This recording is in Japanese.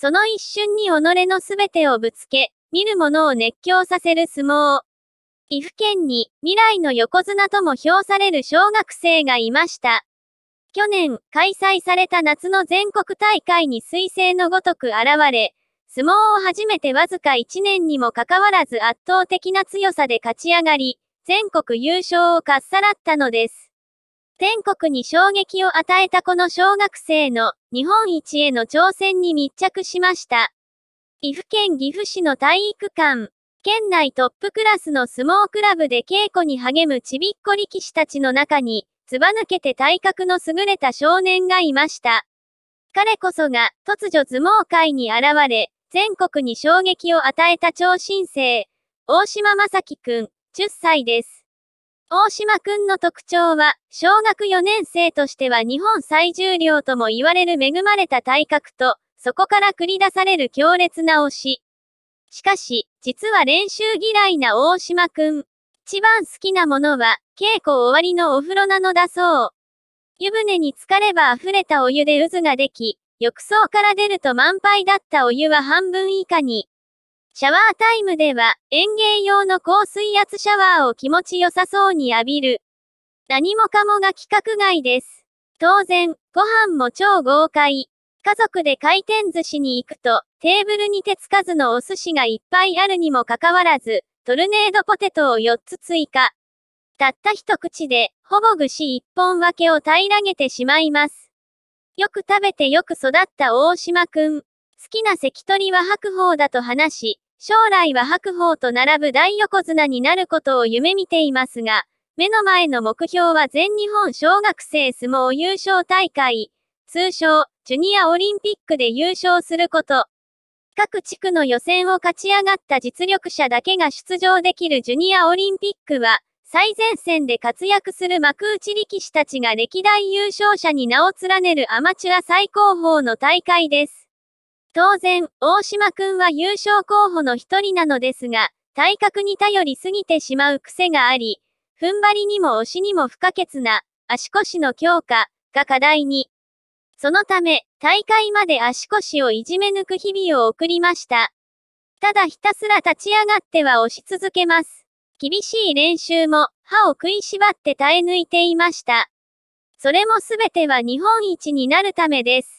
その一瞬に己のすべてをぶつけ、見る者を熱狂させる相撲。岐阜県に未来の横綱とも評される小学生がいました。去年開催された夏の全国大会に彗星のごとく現れ、相撲を初めてわずか1年にもかかわらず圧倒的な強さで勝ち上がり、全国優勝をかっさらったのです。全国に衝撃を与えたこの小学生の日本一への挑戦に密着しました。岐阜県岐阜市の体育館、県内トップクラスの相撲クラブで稽古に励むちびっこ力士たちの中に、ずば抜けて体格の優れた少年がいました。彼こそが突如相撲界に現れ、全国に衝撃を与えた超新星、大島正樹くん、10歳です。大島くんの特徴は、小学4年生としては日本最重量とも言われる恵まれた体格と、そこから繰り出される強烈な推し。しかし、実は練習嫌いな大島くん。一番好きなものは、稽古終わりのお風呂なのだそう。湯船に浸かれば溢れたお湯で渦ができ、浴槽から出ると満杯だったお湯は半分以下に。シャワータイムでは、園芸用の高水圧シャワーを気持ちよさそうに浴びる。何もかもが規格外です。当然、ご飯も超豪快。家族で回転寿司に行くと、テーブルに手つかずのお寿司がいっぱいあるにもかかわらず、トルネードポテトを4つ追加。たった一口で、ほぼ串1本分けを平らげてしまいます。よく食べてよく育った大島くん。好きな関取は白鵬だと話し、将来は白鵬と並ぶ大横綱になることを夢見ていますが、目の前の目標は全日本小学生相撲優勝大会、通称、ジュニアオリンピックで優勝すること。各地区の予選を勝ち上がった実力者だけが出場できるジュニアオリンピックは、最前線で活躍する幕内力士たちが歴代優勝者に名を連ねるアマチュア最高峰の大会です。当然、大島くんは優勝候補の一人なのですが、体格に頼りすぎてしまう癖があり、踏ん張りにも押しにも不可欠な足腰の強化が課題に。そのため、大会まで足腰をいじめ抜く日々を送りました。ただひたすら立ち上がっては押し続けます。厳しい練習も歯を食いしばって耐え抜いていました。それもすべては日本一になるためです。